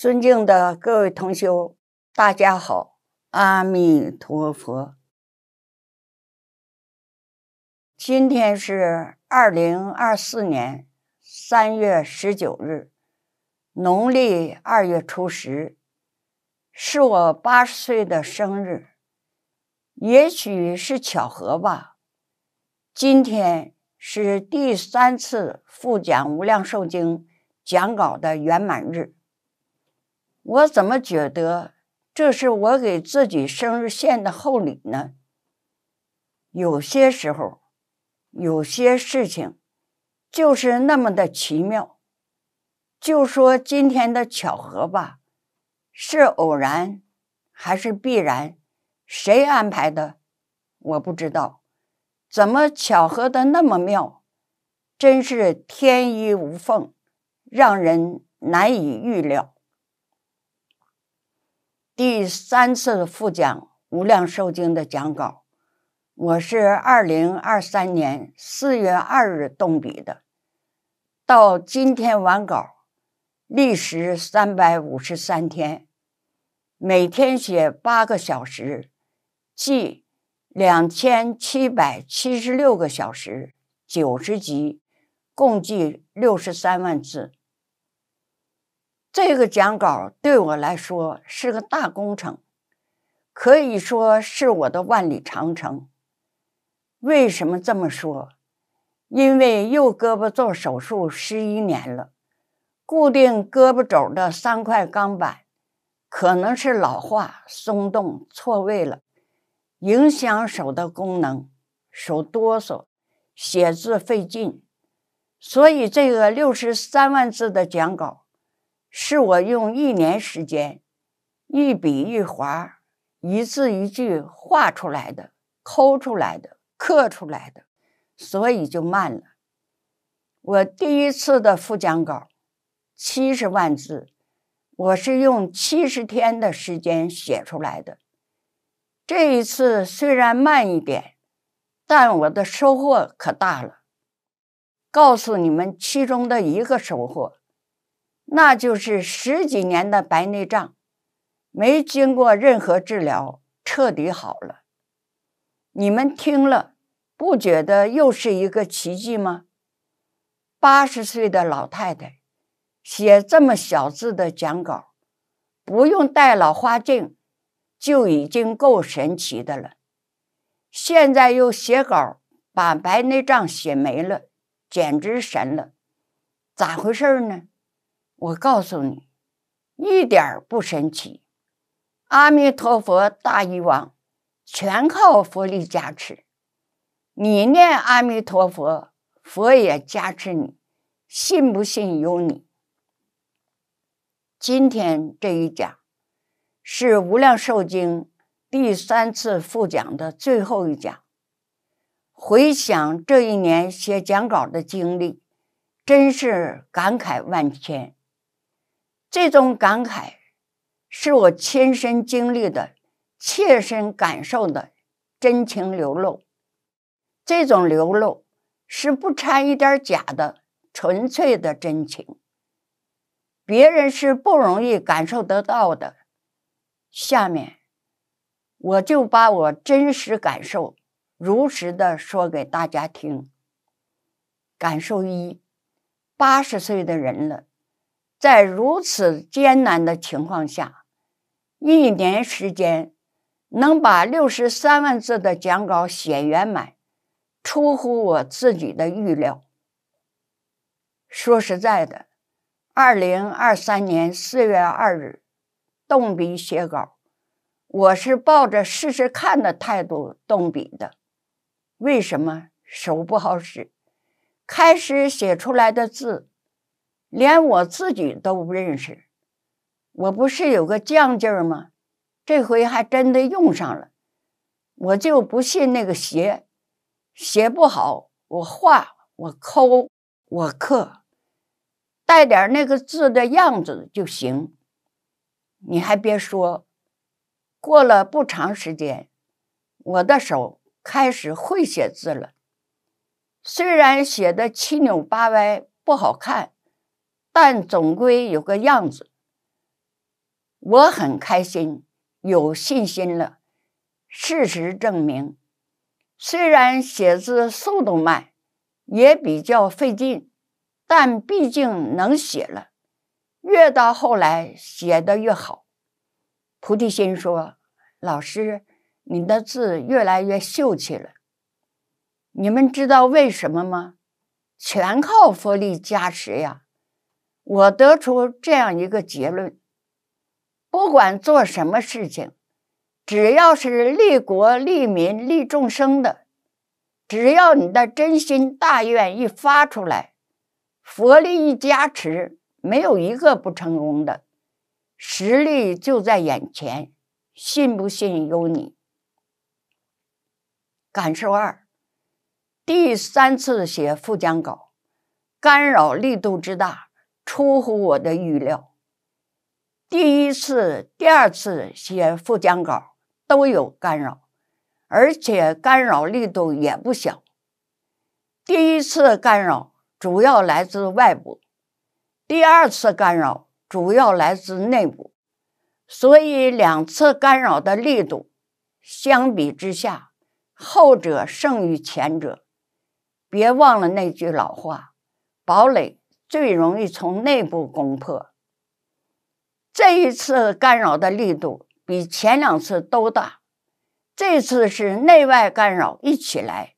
尊敬的各位同修，大家好！阿弥陀佛。今天是二零二四年三月十九日，农历二月初十，是我八十岁的生日。也许是巧合吧，今天是第三次复讲《无量寿经》讲稿的圆满日。我怎么觉得这是我给自己生日献的厚礼呢？有些时候，有些事情就是那么的奇妙。就说今天的巧合吧，是偶然还是必然？谁安排的？我不知道。怎么巧合的那么妙？真是天衣无缝，让人难以预料。第三次复讲《无量寿经》的讲稿，我是二零二三年四月二日动笔的，到今天完稿，历时三百五十三天，每天写八个小时，即两千七百七十六个小时，九十集，共计六十三万字。这个讲稿对我来说是个大工程，可以说是我的万里长城。为什么这么说？因为右胳膊做手术十一年了，固定胳膊肘的三块钢板可能是老化、松动、错位了，影响手的功能，手哆嗦，写字费劲。所以这个六十三万字的讲稿。是我用一年时间，一笔一划，一字一句画出来的、抠出来的、刻出来的，所以就慢了。我第一次的副讲稿，七十万字，我是用七十天的时间写出来的。这一次虽然慢一点，但我的收获可大了。告诉你们其中的一个收获。那就是十几年的白内障，没经过任何治疗彻底好了。你们听了不觉得又是一个奇迹吗？八十岁的老太太写这么小字的讲稿，不用戴老花镜就已经够神奇的了。现在又写稿把白内障写没了，简直神了！咋回事呢？我告诉你，一点不神奇。阿弥陀佛，大医王，全靠佛力加持。你念阿弥陀佛，佛也加持你，信不信由你。今天这一讲，是《无量寿经》第三次复讲的最后一讲。回想这一年写讲稿的经历，真是感慨万千。这种感慨，是我亲身经历的、切身感受的真情流露。这种流露是不掺一点假的，纯粹的真情，别人是不容易感受得到的。下面，我就把我真实感受如实的说给大家听。感受一：八十岁的人了。在如此艰难的情况下，一年时间能把六十三万字的讲稿写圆满，出乎我自己的预料。说实在的，二零二三年四月二日动笔写稿，我是抱着试试看的态度动笔的。为什么手不好使？开始写出来的字。连我自己都不认识，我不是有个犟劲儿吗？这回还真的用上了。我就不信那个邪，写不好我画，我抠，我刻，带点那个字的样子就行。你还别说，过了不长时间，我的手开始会写字了。虽然写的七扭八歪不好看。但总归有个样子，我很开心，有信心了。事实证明，虽然写字速度慢，也比较费劲，但毕竟能写了。越到后来，写的越好。菩提心说：“老师，你的字越来越秀气了。你们知道为什么吗？全靠佛力加持呀。”我得出这样一个结论：不管做什么事情，只要是利国利民利众生的，只要你的真心大愿一发出来，佛力一加持，没有一个不成功的。实力就在眼前，信不信由你。感受二，第三次写复江稿，干扰力度之大。出乎我的预料，第一次、第二次写副讲稿都有干扰，而且干扰力度也不小。第一次干扰主要来自外部，第二次干扰主要来自内部，所以两次干扰的力度相比之下，后者胜于前者。别忘了那句老话：堡垒。最容易从内部攻破。这一次干扰的力度比前两次都大，这次是内外干扰一起来，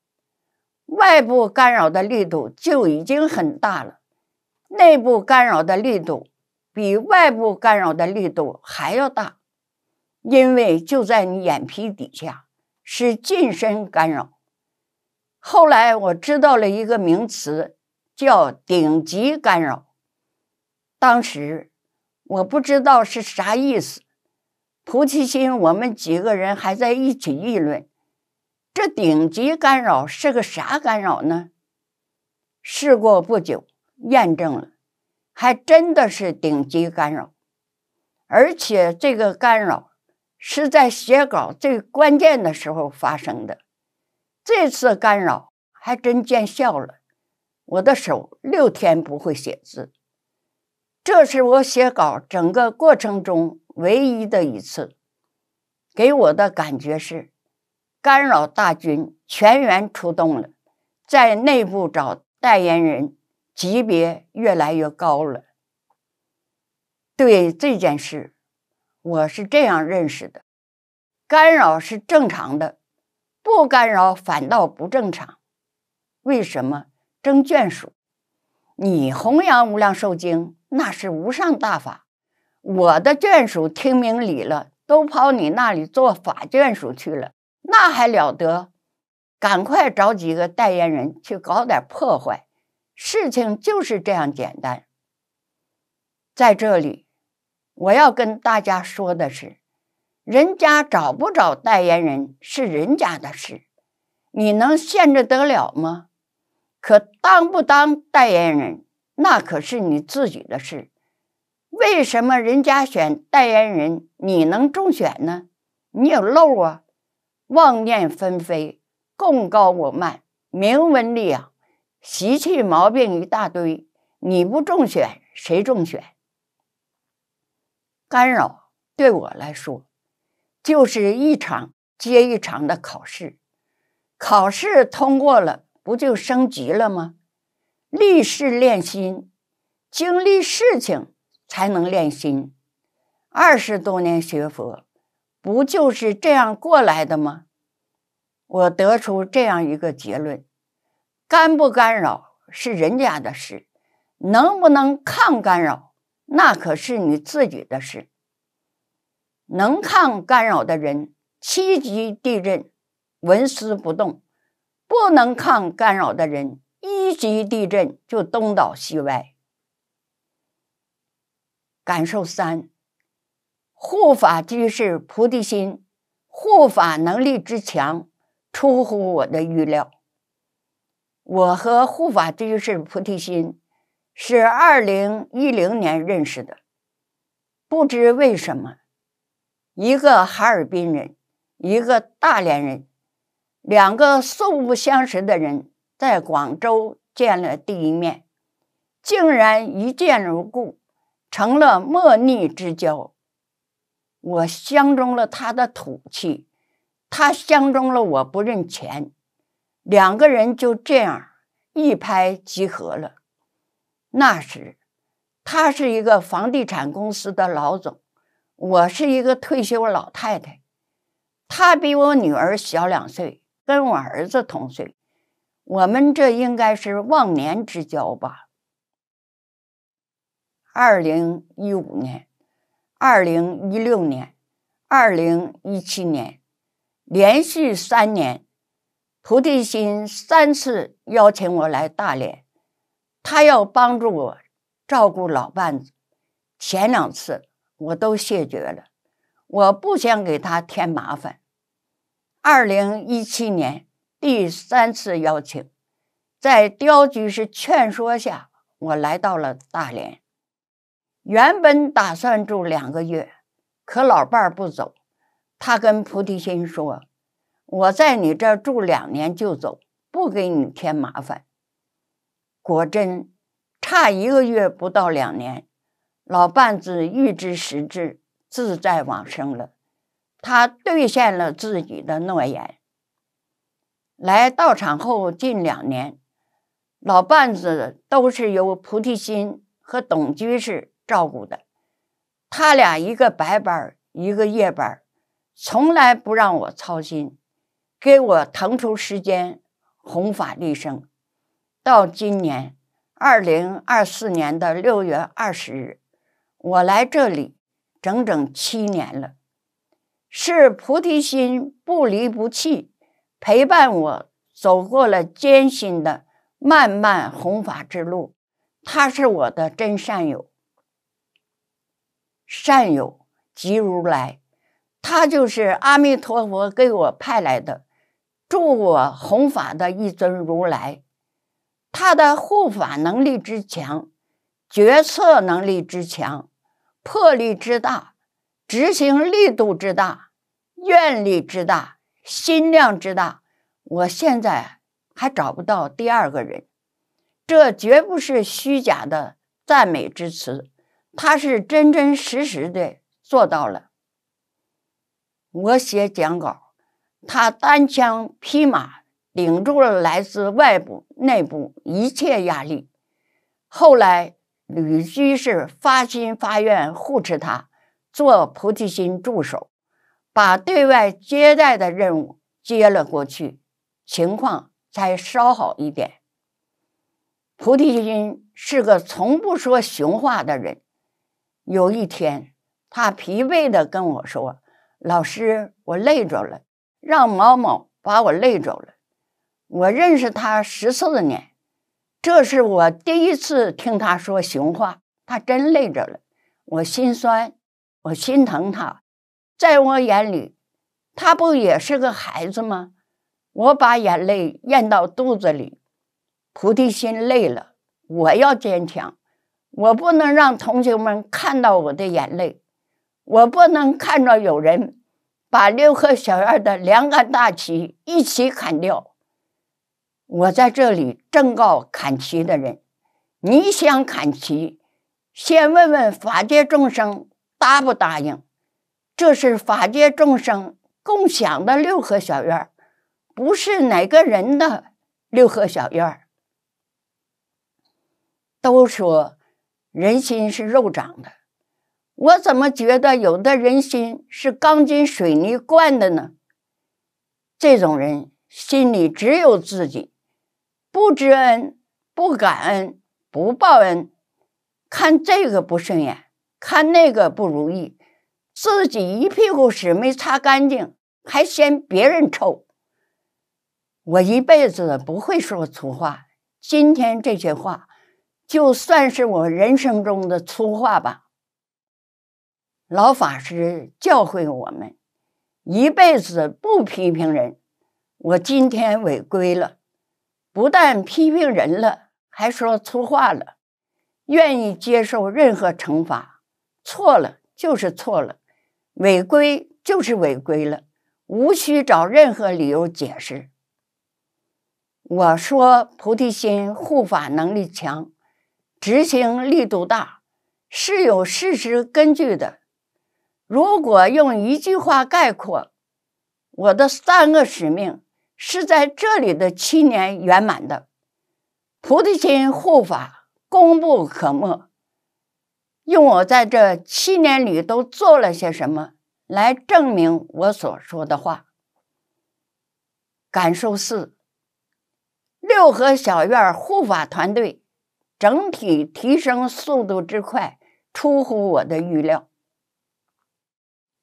外部干扰的力度就已经很大了，内部干扰的力度比外部干扰的力度还要大，因为就在你眼皮底下是近身干扰。后来我知道了一个名词。叫顶级干扰。当时我不知道是啥意思。菩提心，我们几个人还在一起议论，这顶级干扰是个啥干扰呢？事过不久，验证了，还真的是顶级干扰，而且这个干扰是在写稿最关键的时候发生的。这次干扰还真见效了。我的手六天不会写字，这是我写稿整个过程中唯一的一次，给我的感觉是，干扰大军全员出动了，在内部找代言人，级别越来越高了。对这件事，我是这样认识的：干扰是正常的，不干扰反倒不正常，为什么？争眷属，你弘扬无量寿经那是无上大法，我的眷属听明理了，都跑你那里做法眷属去了，那还了得？赶快找几个代言人去搞点破坏，事情就是这样简单。在这里，我要跟大家说的是，人家找不找代言人是人家的事，你能限制得了吗？可当不当代言人，那可是你自己的事。为什么人家选代言人，你能中选呢？你有漏啊，妄念纷飞，功高我慢，明文利啊，习气毛病一大堆。你不中选，谁中选？干扰对我来说，就是一场接一场的考试。考试通过了。不就升级了吗？立事练心，经历事情才能练心。二十多年学佛，不就是这样过来的吗？我得出这样一个结论：干不干扰是人家的事，能不能抗干扰，那可是你自己的事。能抗干扰的人，七级地震纹丝不动。不能抗干扰的人，一级地震就东倒西歪。感受三，护法居士菩提心护法能力之强，出乎我的预料。我和护法居士菩提心是二零一零年认识的，不知为什么，一个哈尔滨人，一个大连人。两个素不相识的人在广州见了第一面，竟然一见如故，成了莫逆之交。我相中了他的土气，他相中了我不认钱，两个人就这样一拍即合了。那时，他是一个房地产公司的老总，我是一个退休老太太，他比我女儿小两岁。跟我儿子同岁，我们这应该是忘年之交吧。二零一五年、二零一六年、二零一七年，连续三年，菩提心三次邀请我来大连，他要帮助我照顾老伴子。前两次我都谢绝了，我不想给他添麻烦。二零一七年第三次邀请，在刁居士劝说下，我来到了大连。原本打算住两个月，可老伴儿不走，他跟菩提心说：“我在你这住两年就走，不给你添麻烦。”果真，差一个月不到两年，老伴子预知时至，自在往生了。他兑现了自己的诺言，来到场后近两年，老伴子都是由菩提心和董居士照顾的，他俩一个白班一个夜班从来不让我操心，给我腾出时间弘法利生。到今年二零二四年的六月二十日，我来这里整整七年了。是菩提心不离不弃，陪伴我走过了艰辛的漫漫弘法之路。他是我的真善友，善友即如来，他就是阿弥陀佛给我派来的助我弘法的一尊如来。他的护法能力之强，决策能力之强，魄力之大。执行力度之大，愿力之大，心量之大，我现在还找不到第二个人。这绝不是虚假的赞美之词，他是真真实实的做到了。我写讲稿，他单枪匹马顶住了来自外部、内部一切压力。后来吕居士发心发愿护持他。做菩提心助手，把对外接待的任务接了过去，情况才稍好一点。菩提心是个从不说熊话的人。有一天，他疲惫的跟我说：“老师，我累着了，让毛毛把我累着了。我认识他十四年，这是我第一次听他说熊话。他真累着了，我心酸。”我心疼他，在我眼里，他不也是个孩子吗？我把眼泪咽到肚子里，菩提心累了，我要坚强，我不能让同学们看到我的眼泪，我不能看着有人把六合小院的两杆大旗一起砍掉。我在这里正告砍旗的人：，你想砍旗，先问问法界众生。答不答应？这是法界众生共享的六合小院儿，不是哪个人的六合小院儿。都说人心是肉长的，我怎么觉得有的人心是钢筋水泥灌的呢？这种人心里只有自己，不知恩、不感恩、不报恩，看这个不顺眼。看那个不如意，自己一屁股屎没擦干净，还嫌别人臭。我一辈子不会说粗话，今天这些话，就算是我人生中的粗话吧。老法师教会我们，一辈子不批评人。我今天违规了，不但批评人了，还说粗话了，愿意接受任何惩罚。错了就是错了，违规就是违规了，无需找任何理由解释。我说菩提心护法能力强，执行力度大，是有事实根据的。如果用一句话概括，我的三个使命是在这里的七年圆满的，菩提心护法功不可没。用我在这七年里都做了些什么来证明我所说的话。感受四，六合小院护法团队整体提升速度之快，出乎我的预料。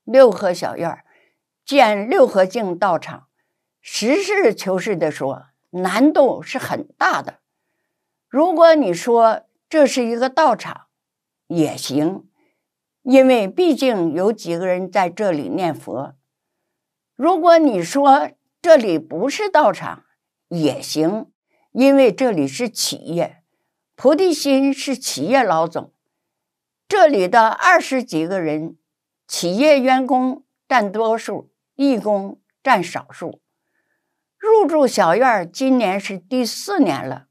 六合小院建六合镜道场，实事求是的说，难度是很大的。如果你说这是一个道场，也行，因为毕竟有几个人在这里念佛。如果你说这里不是道场，也行，因为这里是企业，菩提心是企业老总。这里的二十几个人，企业员工占多数，义工占少数。入住小院今年是第四年了，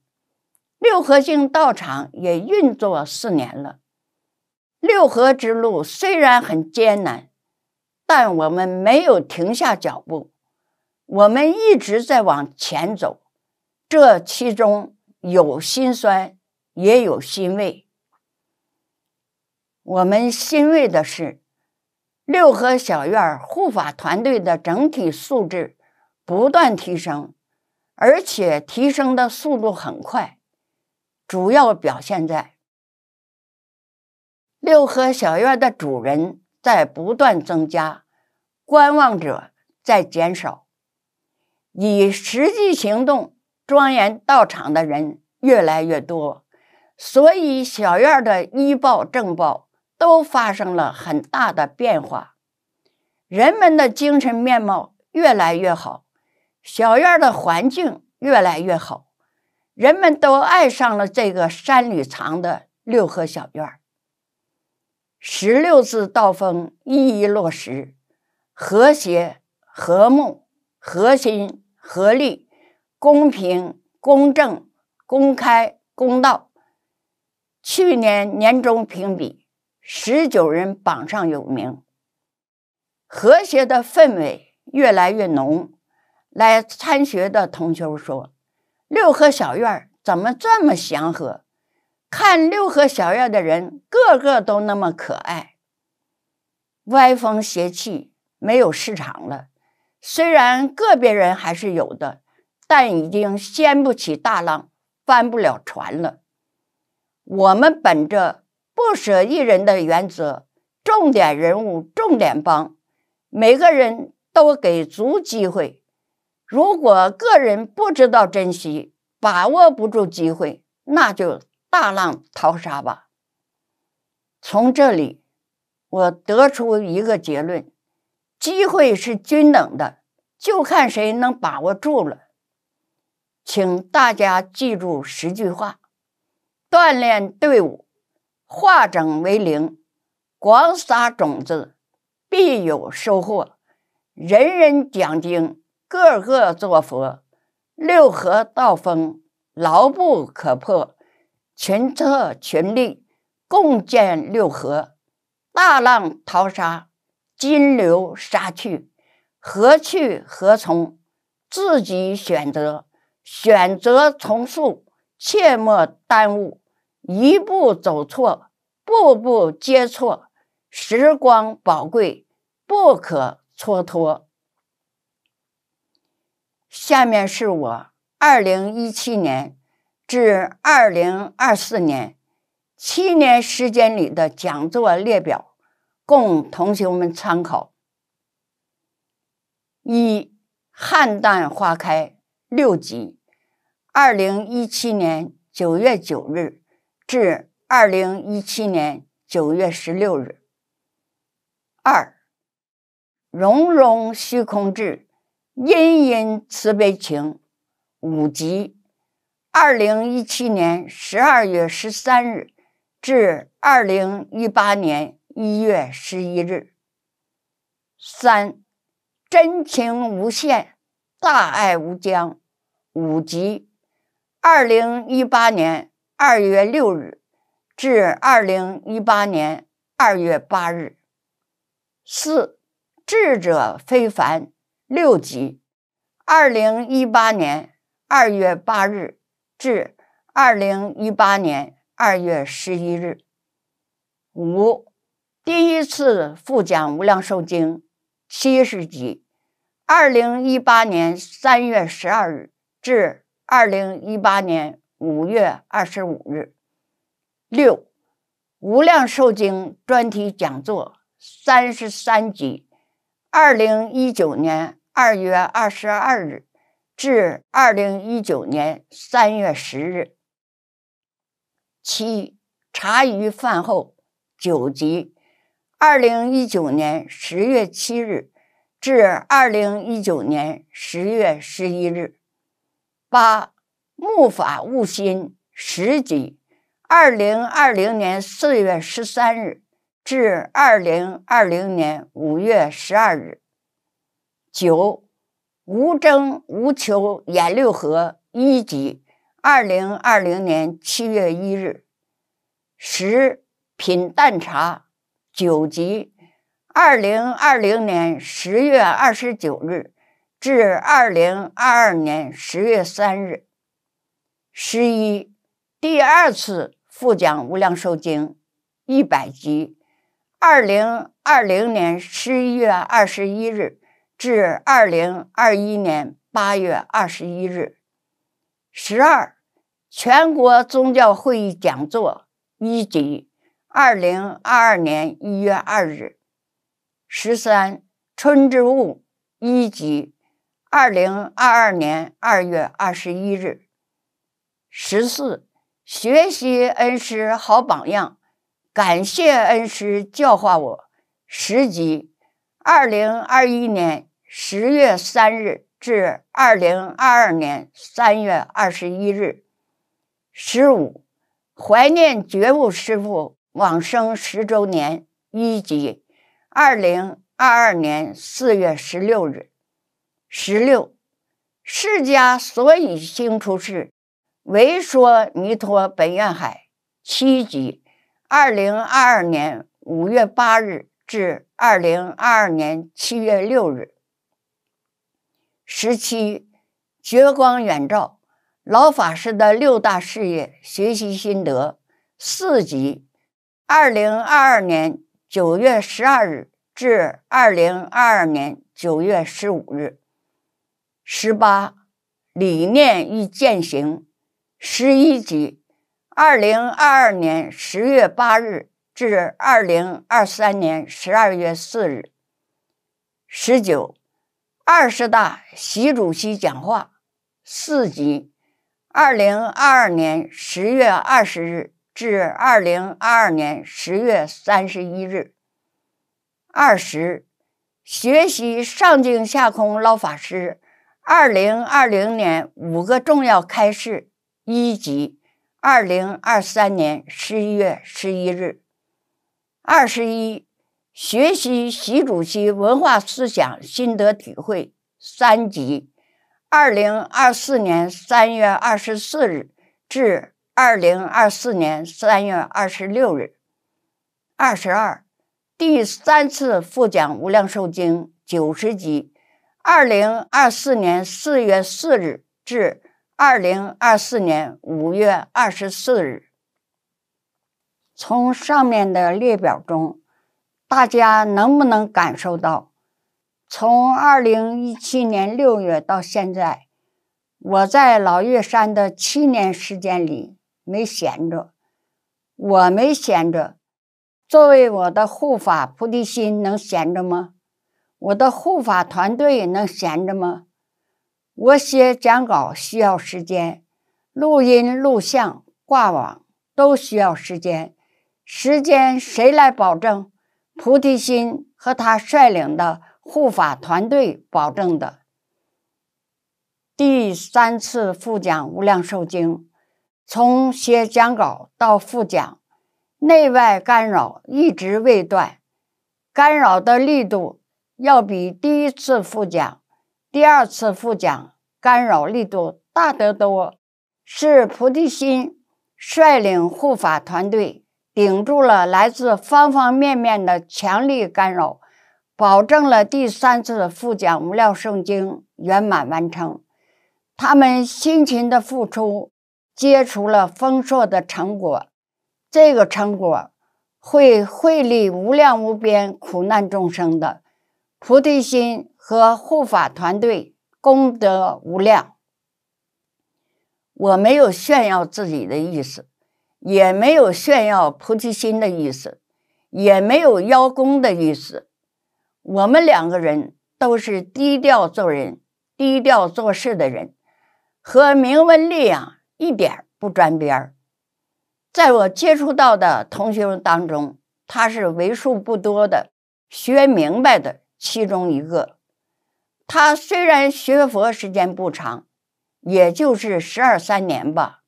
六合净道场也运作四年了。六合之路虽然很艰难，但我们没有停下脚步，我们一直在往前走。这其中有心酸，也有欣慰。我们欣慰的是，六合小院护法团队的整体素质不断提升，而且提升的速度很快，主要表现在。六合小院的主人在不断增加，观望者在减少，以实际行动庄严到场的人越来越多，所以小院的医报政报都发生了很大的变化，人们的精神面貌越来越好，小院的环境越来越好，人们都爱上了这个山里藏的六合小院儿。十六字道风一一落实，和谐、和睦、合心、合力、公平、公正、公开、公道。去年年终评比，十九人榜上有名。和谐的氛围越来越浓。来参学的同学说：“六合小院怎么这么祥和？”看六合小院的人，个个都那么可爱。歪风邪气没有市场了，虽然个别人还是有的，但已经掀不起大浪，翻不了船了。我们本着不舍一人的原则，重点人物重点帮，每个人都给足机会。如果个人不知道珍惜，把握不住机会，那就。大浪淘沙吧。从这里，我得出一个结论：机会是均等的，就看谁能把握住了。请大家记住十句话：锻炼队伍，化整为零，广撒种子，必有收获；人人讲经，个个做佛，六合道风牢不可破。群策群力，共建六合，大浪淘沙，金流沙去，何去何从？自己选择，选择从速，切莫耽误。一步走错，步步皆错。时光宝贵，不可蹉跎。下面是我二零一七年。至二零二四年七年时间里的讲座列表，供同学们参考：一，《菡萏花开》六集，二零一七年九月九日至二零一七年九月十六日；二，《融融虚空智，殷殷慈悲情》五集。二零一七年十二月十三日至二零一八年一月十一日，三，真情无限，大爱无疆，五集。二零一八年二月六日至二零一八年二月八日，四，智者非凡，六集。二零一八年二月八日。至二零一八年二月十一日，五，第一次复讲《无量寿经》七十集。二零一八年三月十二日至二零一八年五月二十五日，六，《无量寿经》专题讲座三十三集。二零一九年二月二十二日。至二零一九年三月十日，七茶余饭后九集；二零一九年十月七日至二零一九年十月十一日，八木法悟心十集；二零二零年四月十三日至二零二零年五月十二日，九。无争无求演六合一级，二零二零年七月一日；十品淡茶九级，二零二零年十月二十九日至二零二二年十月三日；十一第二次复讲无量寿经一百集，二零二零年十一月二十一日。至二零二一年八月二十一日，十二，全国宗教会议讲座一级，二零二二年一月二日，十三，春之物一级，二零二二年二月二十一日，十四，学习恩师好榜样，感谢恩师教化我，十级，二零二一年。十月三日至二零二二年三月二十一日，十五，怀念觉悟师父往生十周年一集，二零二二年四月十六日，十六，释迦所以兴出世，唯说泥洹本愿海七集，二零二二年五月八日至二零二二年七月六日。十七，觉光远照，老法师的六大事业学习心得四集，二零二二年九月十二日至二零二二年九月十五日。十八，理念与践行十一集，二零二二年十月八日至二零二三年十二月四日。十九。二十大，习主席讲话，四级，二零二二年十月二十日至二零二二年十月三十一日。二十，学习上净下空老法师，二零二零年五个重要开示，一级，二零二三年十一月十一日，二十一。学习习主席文化思想心得体会三集，二零二四年三月二十四日至二零二四年三月二十六日，二十二，第三次复讲《无量寿经》九十集，二零二四年四月四日至二零二四年五月二十四日。从上面的列表中。大家能不能感受到，从二零一七年六月到现在，我在老岳山的七年时间里没闲着。我没闲着，作为我的护法菩提心能闲着吗？我的护法团队能闲着吗？我写讲稿需要时间，录音、录像、挂网都需要时间，时间谁来保证？菩提心和他率领的护法团队保证的第三次复讲《无量寿经》，从写讲稿到复讲，内外干扰一直未断，干扰的力度要比第一次复讲、第二次复讲干扰力度大得多，是菩提心率领护法团队。顶住了来自方方面面的强力干扰，保证了第三次复讲无量圣经圆满完成。他们辛勤的付出，结出了丰硕的成果。这个成果会惠利无量无边苦难众生的菩提心和护法团队功德无量。我没有炫耀自己的意思。也没有炫耀菩提心的意思，也没有邀功的意思。我们两个人都是低调做人、低调做事的人，和明文力量一点不沾边儿。在我接触到的同学当中，他是为数不多的学明白的其中一个。他虽然学佛时间不长，也就是十二三年吧。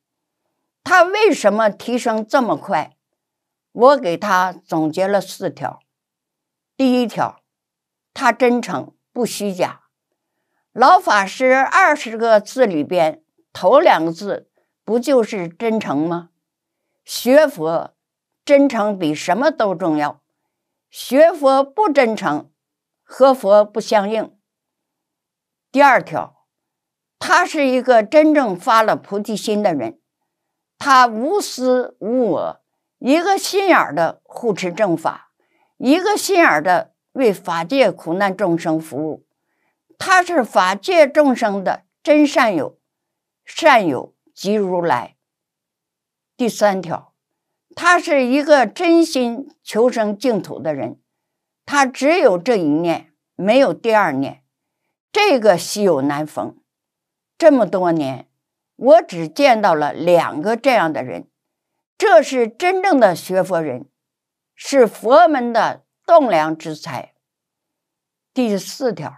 他为什么提升这么快？我给他总结了四条。第一条，他真诚不虚假。老法师二十个字里边头两个字不就是真诚吗？学佛真诚比什么都重要。学佛不真诚，和佛不相应。第二条，他是一个真正发了菩提心的人。他无私无我，一个心眼儿的护持正法，一个心眼儿的为法界苦难众生服务。他是法界众生的真善友，善友即如来。第三条，他是一个真心求生净土的人，他只有这一念，没有第二念。这个稀有难逢，这么多年。我只见到了两个这样的人，这是真正的学佛人，是佛门的栋梁之才。第四条，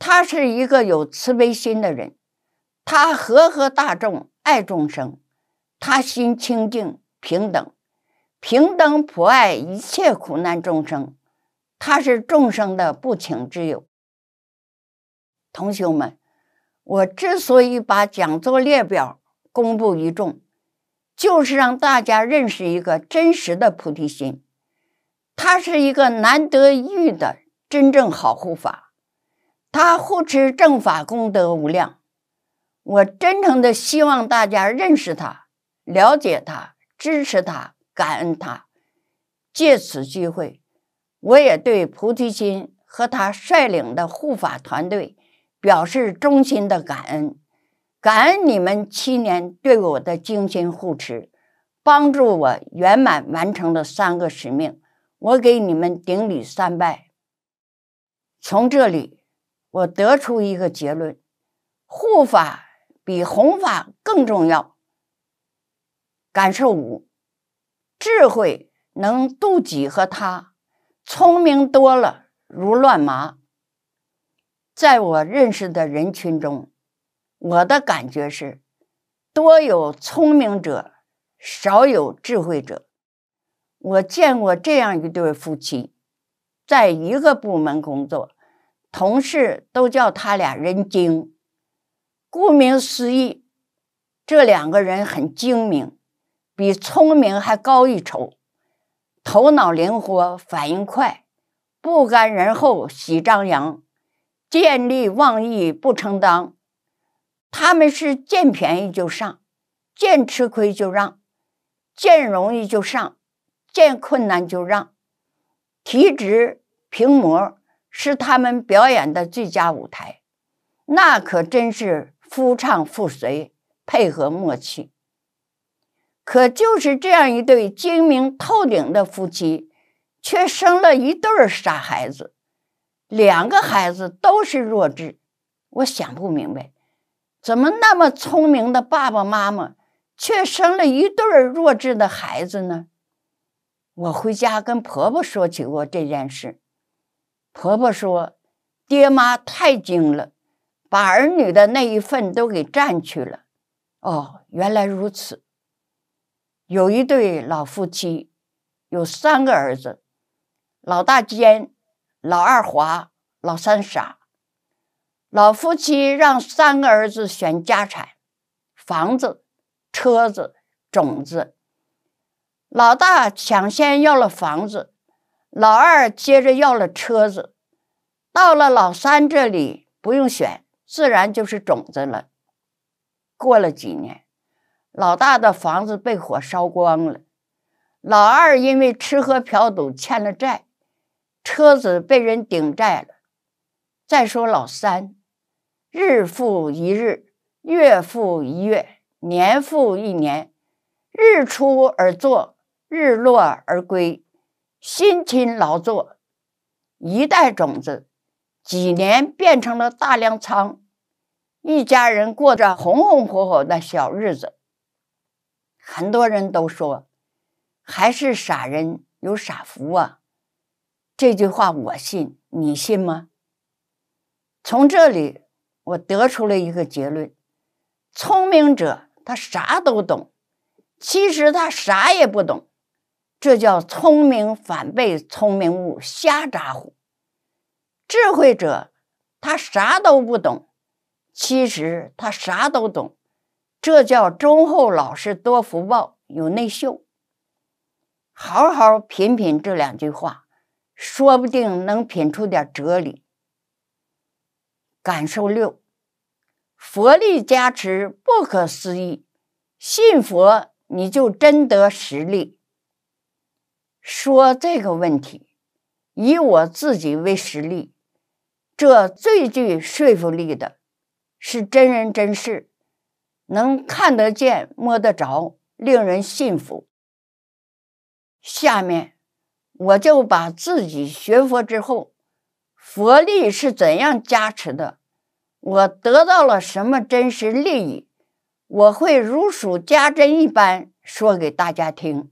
他是一个有慈悲心的人，他和合大众，爱众生，他心清净平等，平等普爱一切苦难众生，他是众生的不请之友。同学们。我之所以把讲座列表公布于众，就是让大家认识一个真实的菩提心，他是一个难得一遇的真正好护法，他护持正法功德无量。我真诚的希望大家认识他、了解他、支持他、感恩他。借此机会，我也对菩提心和他率领的护法团队。表示衷心的感恩，感恩你们七年对我的精心护持，帮助我圆满完成了三个使命，我给你们顶礼三拜。从这里，我得出一个结论：护法比弘法更重要。感受五，智慧能渡己和他，聪明多了如乱麻。在我认识的人群中，我的感觉是：多有聪明者，少有智慧者。我见过这样一对夫妻，在一个部门工作，同事都叫他俩“人精”。顾名思义，这两个人很精明，比聪明还高一筹，头脑灵活，反应快，不甘人后，喜张扬。见利忘义不承当，他们是见便宜就上，见吃亏就让，见容易就上，见困难就让。提直平模是他们表演的最佳舞台，那可真是夫唱妇随，配合默契。可就是这样一对精明透顶的夫妻，却生了一对傻孩子。两个孩子都是弱智，我想不明白，怎么那么聪明的爸爸妈妈却生了一对弱智的孩子呢？我回家跟婆婆说起过这件事，婆婆说：“爹妈太精了，把儿女的那一份都给占去了。”哦，原来如此。有一对老夫妻，有三个儿子，老大尖。老二滑，老三傻，老夫妻让三个儿子选家产：房子、车子、种子。老大抢先要了房子，老二接着要了车子，到了老三这里不用选，自然就是种子了。过了几年，老大的房子被火烧光了，老二因为吃喝嫖赌欠了债。车子被人顶债了。再说老三，日复一日，月复一月，年复一年，日出而作，日落而归，辛勤劳作，一袋种子，几年变成了大粮仓，一家人过着红红火火的小日子。很多人都说，还是傻人有傻福啊。这句话我信，你信吗？从这里我得出了一个结论：聪明者他啥都懂，其实他啥也不懂，这叫聪明反被聪明误，瞎咋呼；智慧者他啥都不懂，其实他啥都懂，这叫忠厚老实多福报，有内秀。好好品品这两句话。说不定能品出点哲理。感受六，佛力加持不可思议，信佛你就真得实力。说这个问题，以我自己为实例，这最具说服力的，是真人真事，能看得见摸得着，令人信服。下面。我就把自己学佛之后，佛力是怎样加持的，我得到了什么真实利益，我会如数家珍一般说给大家听。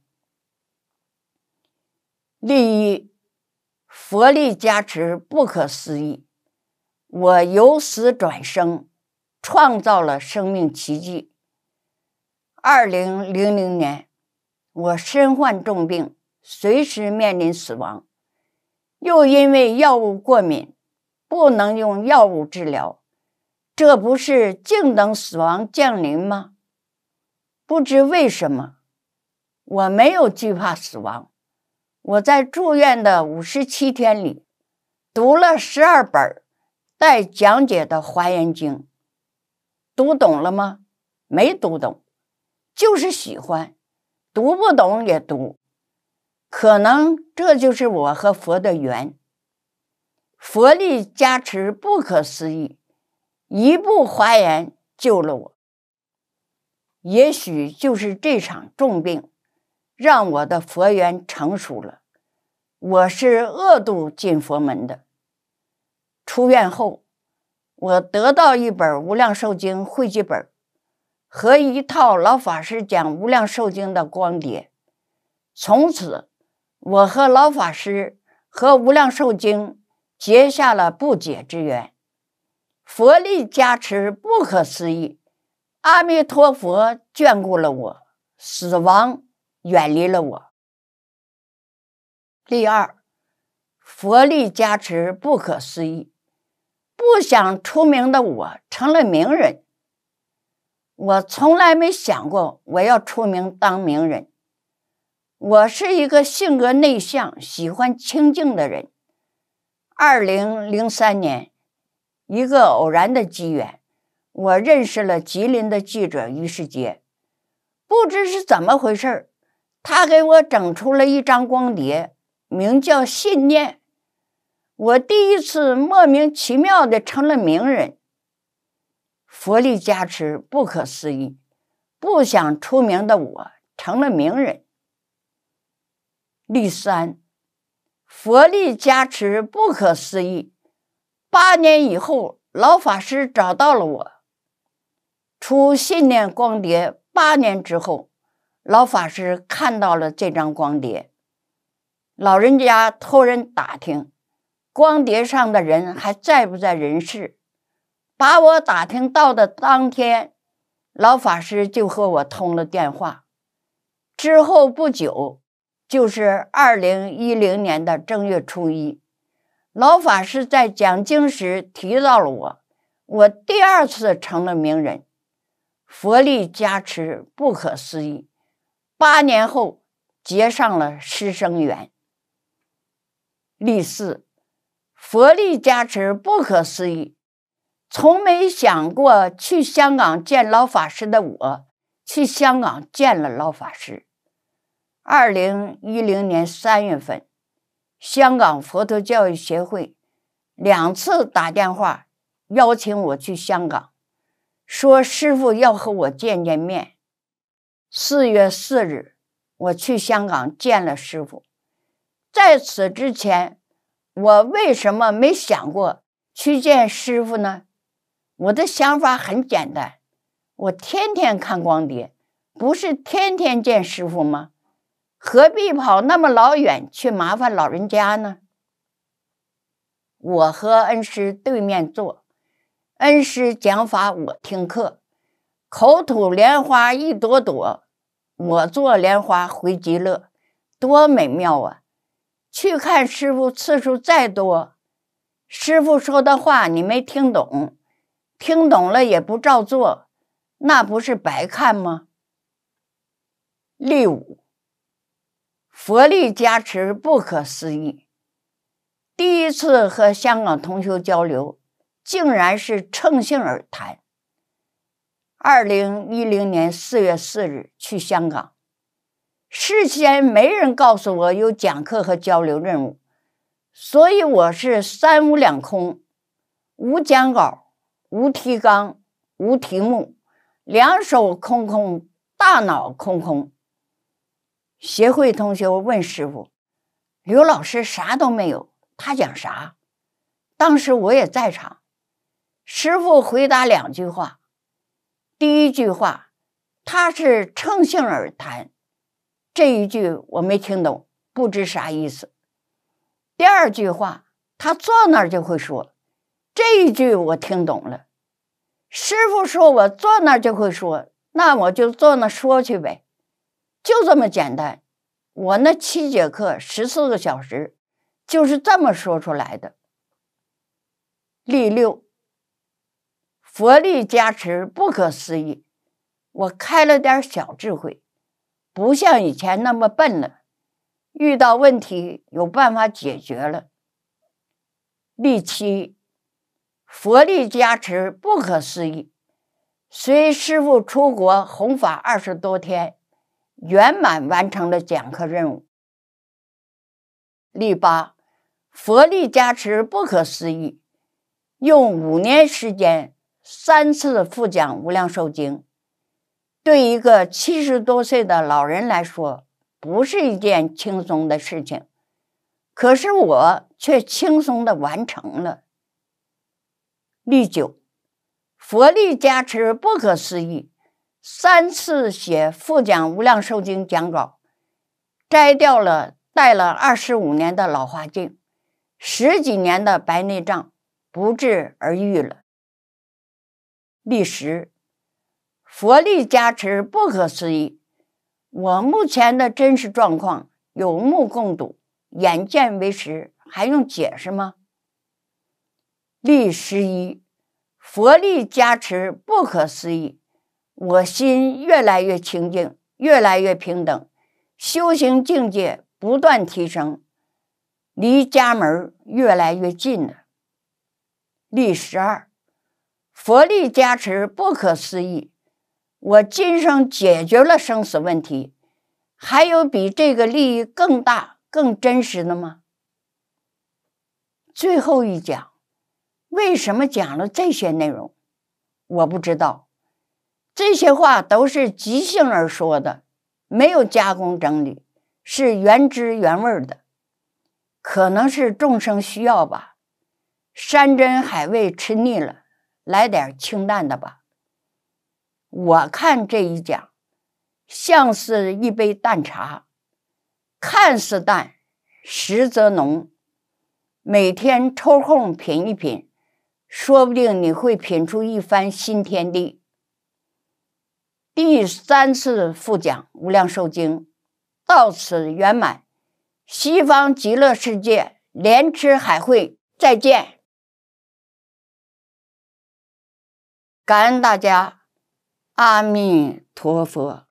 第一，佛力加持不可思议，我由死转生，创造了生命奇迹。二零零零年，我身患重病。随时面临死亡，又因为药物过敏，不能用药物治疗，这不是静等死亡降临吗？不知为什么，我没有惧怕死亡。我在住院的五十七天里，读了十二本带讲解的《华严经》，读懂了吗？没读懂，就是喜欢，读不懂也读。可能这就是我和佛的缘。佛力加持，不可思议，一部华严救了我。也许就是这场重病，让我的佛缘成熟了。我是恶度进佛门的。出院后，我得到一本《无量寿经》汇集本和一套老法师讲《无量寿经》的光碟，从此。我和老法师和《无量寿经》结下了不解之缘，佛力加持不可思议，阿弥陀佛眷顾了我，死亡远离了我。第二，佛力加持不可思议，不想出名的我成了名人。我从来没想过我要出名当名人。我是一个性格内向、喜欢清静的人。二零零三年，一个偶然的机缘，我认识了吉林的记者于世杰。不知是怎么回事他给我整出了一张光碟，名叫《信念》。我第一次莫名其妙的成了名人。佛力加持，不可思议！不想出名的我成了名人。第三，佛力加持不可思议。八年以后，老法师找到了我，出信念光碟。八年之后，老法师看到了这张光碟，老人家托人打听，光碟上的人还在不在人世？把我打听到的当天，老法师就和我通了电话。之后不久。就是二零一零年的正月初一，老法师在讲经时提到了我，我第二次成了名人，佛力加持不可思议。八年后结上了师生缘，第四，佛力加持不可思议。从没想过去香港见老法师的我，去香港见了老法师。二零一零年三月份，香港佛陀教育协会两次打电话邀请我去香港，说师傅要和我见见面。四月四日，我去香港见了师傅。在此之前，我为什么没想过去见师傅呢？我的想法很简单，我天天看光碟，不是天天见师傅吗？何必跑那么老远去麻烦老人家呢？我和恩师对面坐，恩师讲法，我听课，口吐莲花一朵朵，我坐莲花回极乐，多美妙啊！去看师傅次数再多，师傅说的话你没听懂，听懂了也不照做，那不是白看吗？例五。佛力加持，不可思议！第一次和香港同学交流，竟然是乘兴而谈。二零一零年四月四日去香港，事先没人告诉我有讲课和交流任务，所以我是三无两空：无讲稿、无提纲、无题目，两手空空，大脑空空。协会同学问师傅：“刘老师啥都没有，他讲啥？”当时我也在场。师傅回答两句话：第一句话，他是乘兴而谈，这一句我没听懂，不知啥意思；第二句话，他坐那儿就会说，这一句我听懂了。师傅说我坐那儿就会说，那我就坐那说去呗。就这么简单，我那七节课十四个小时就是这么说出来的。例六，佛力加持不可思议，我开了点小智慧，不像以前那么笨了，遇到问题有办法解决了。例七，佛力加持不可思议，随师傅出国弘法二十多天。圆满完成了讲课任务。例八，佛力加持不可思议，用五年时间三次复讲《无量寿经》，对一个七十多岁的老人来说，不是一件轻松的事情。可是我却轻松的完成了。例九，佛力加持不可思议。三次写复讲《无量寿经》讲稿，摘掉了戴了二十五年的老花镜，十几年的白内障不治而愈了。历十，佛力加持不可思议。我目前的真实状况有目共睹，眼见为实，还用解释吗？历十一，佛力加持不可思议。我心越来越清净，越来越平等，修行境界不断提升，离家门越来越近了。例十二，佛力加持不可思议，我今生解决了生死问题，还有比这个利益更大、更真实的吗？最后一讲，为什么讲了这些内容，我不知道。这些话都是即兴而说的，没有加工整理，是原汁原味的。可能是众生需要吧，山珍海味吃腻了，来点清淡的吧。我看这一讲，像是一杯淡茶，看似淡，实则浓。每天抽空品一品，说不定你会品出一番新天地。第三次复讲《无量寿经》，到此圆满。西方极乐世界，莲池海会，再见。感恩大家，阿弥陀佛。